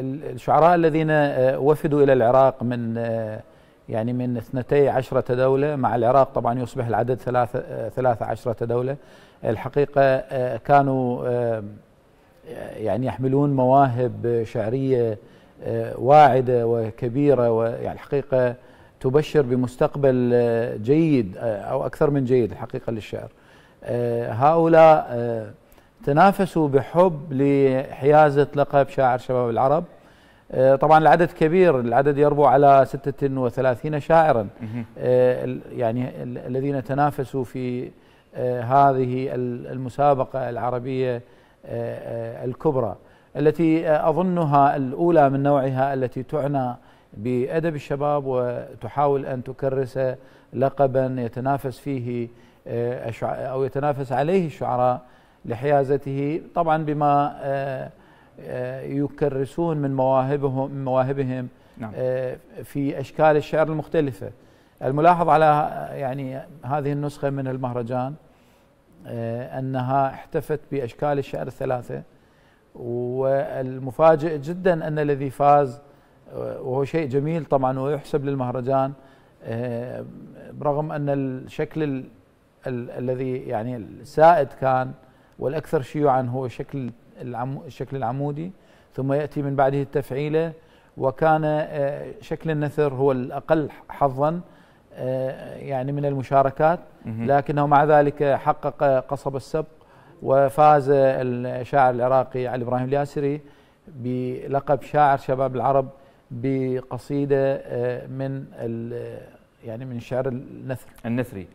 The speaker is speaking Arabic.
الشعراء الذين آه، وفدوا إلى العراق من آه، يعني من اثنتي عشرة دولة مع العراق طبعا يصبح العدد ثلاثة, آه، عشرة دولة الحقيقة كانوا يعني يحملون مواهب شعرية واعدة وكبيرة ويعني الحقيقة تبشر بمستقبل جيد أو أكثر من جيد الحقيقة للشعر هؤلاء تنافسوا بحب لحيازة لقب شاعر شباب العرب آه، طبعا العدد كبير العدد يربو على 36 شاعرا آه، يعني الذين تنافسوا في آه، هذه المسابقة العربية الكبرى التي أظنها الأولى من نوعها التي تعنى بأدب الشباب وتحاول أن تكرس لقبا يتنافس فيه أو يتنافس عليه الشعراء لحيازته طبعا بما آه، آه، يكرسون من مواهبهم من مواهبهم نعم. آه، في اشكال الشعر المختلفه الملاحظ على يعني هذه النسخه من المهرجان انها احتفت باشكال الشعر الثلاثه والمفاجئ جدا ان الذي فاز وهو شيء جميل طبعا ويحسب للمهرجان برغم ان الشكل ال الذي يعني السائد كان والأكثر شيوعا هو شكل الشكل العمودي ثم يأتي من بعده التفعيلة وكان آه، شكل النثر هو الأقل حظا آه، يعني من المشاركات لكنه مع ذلك حقق قصب السبق وفاز الشاعر العراقي علي إبراهيم الياسري بلقب شاعر شباب العرب بقصيدة آه، من يعني من شعر النثر النثري